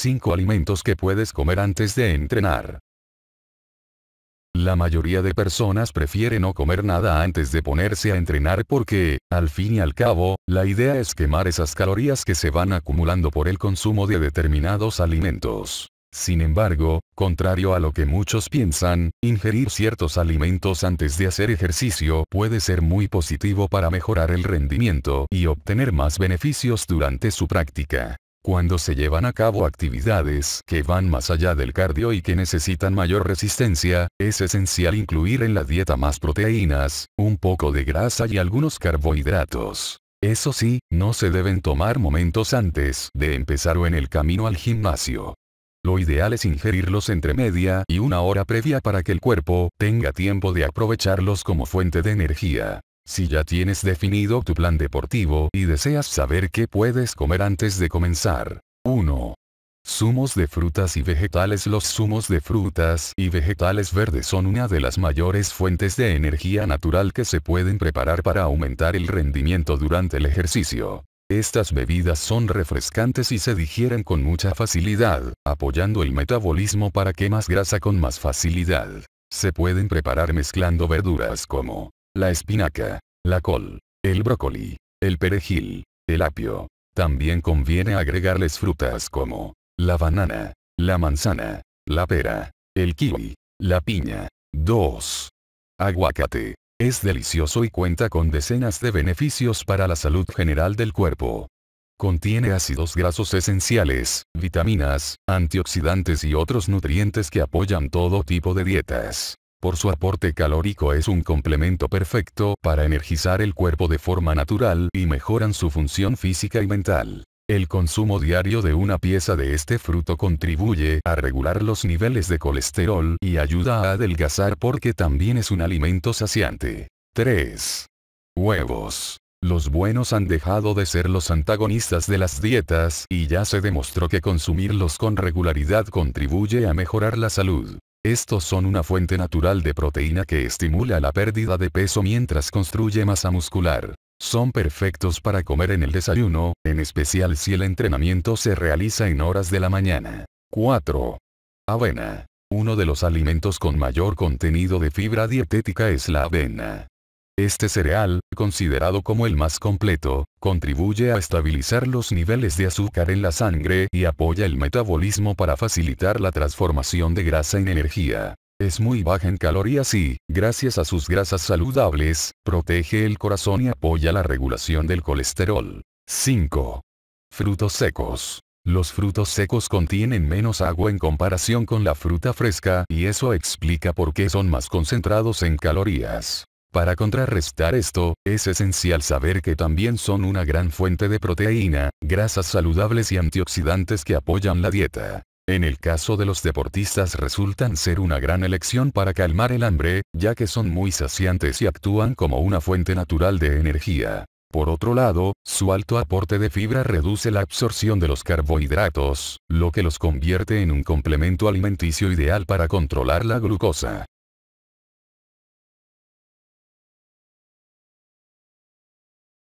5 alimentos que puedes comer antes de entrenar. La mayoría de personas prefiere no comer nada antes de ponerse a entrenar porque, al fin y al cabo, la idea es quemar esas calorías que se van acumulando por el consumo de determinados alimentos. Sin embargo, contrario a lo que muchos piensan, ingerir ciertos alimentos antes de hacer ejercicio puede ser muy positivo para mejorar el rendimiento y obtener más beneficios durante su práctica. Cuando se llevan a cabo actividades que van más allá del cardio y que necesitan mayor resistencia, es esencial incluir en la dieta más proteínas, un poco de grasa y algunos carbohidratos. Eso sí, no se deben tomar momentos antes de empezar o en el camino al gimnasio. Lo ideal es ingerirlos entre media y una hora previa para que el cuerpo tenga tiempo de aprovecharlos como fuente de energía. Si ya tienes definido tu plan deportivo y deseas saber qué puedes comer antes de comenzar. 1. Zumos de frutas y vegetales Los zumos de frutas y vegetales verdes son una de las mayores fuentes de energía natural que se pueden preparar para aumentar el rendimiento durante el ejercicio. Estas bebidas son refrescantes y se digieren con mucha facilidad, apoyando el metabolismo para que más grasa con más facilidad. Se pueden preparar mezclando verduras como la espinaca, la col, el brócoli, el perejil, el apio. También conviene agregarles frutas como la banana, la manzana, la pera, el kiwi, la piña. 2. Aguacate. Es delicioso y cuenta con decenas de beneficios para la salud general del cuerpo. Contiene ácidos grasos esenciales, vitaminas, antioxidantes y otros nutrientes que apoyan todo tipo de dietas por su aporte calórico es un complemento perfecto para energizar el cuerpo de forma natural y mejoran su función física y mental. El consumo diario de una pieza de este fruto contribuye a regular los niveles de colesterol y ayuda a adelgazar porque también es un alimento saciante. 3. Huevos. Los buenos han dejado de ser los antagonistas de las dietas y ya se demostró que consumirlos con regularidad contribuye a mejorar la salud. Estos son una fuente natural de proteína que estimula la pérdida de peso mientras construye masa muscular. Son perfectos para comer en el desayuno, en especial si el entrenamiento se realiza en horas de la mañana. 4. Avena. Uno de los alimentos con mayor contenido de fibra dietética es la avena. Este cereal, considerado como el más completo, contribuye a estabilizar los niveles de azúcar en la sangre y apoya el metabolismo para facilitar la transformación de grasa en energía. Es muy baja en calorías y, gracias a sus grasas saludables, protege el corazón y apoya la regulación del colesterol. 5. Frutos secos. Los frutos secos contienen menos agua en comparación con la fruta fresca y eso explica por qué son más concentrados en calorías. Para contrarrestar esto, es esencial saber que también son una gran fuente de proteína, grasas saludables y antioxidantes que apoyan la dieta. En el caso de los deportistas resultan ser una gran elección para calmar el hambre, ya que son muy saciantes y actúan como una fuente natural de energía. Por otro lado, su alto aporte de fibra reduce la absorción de los carbohidratos, lo que los convierte en un complemento alimenticio ideal para controlar la glucosa.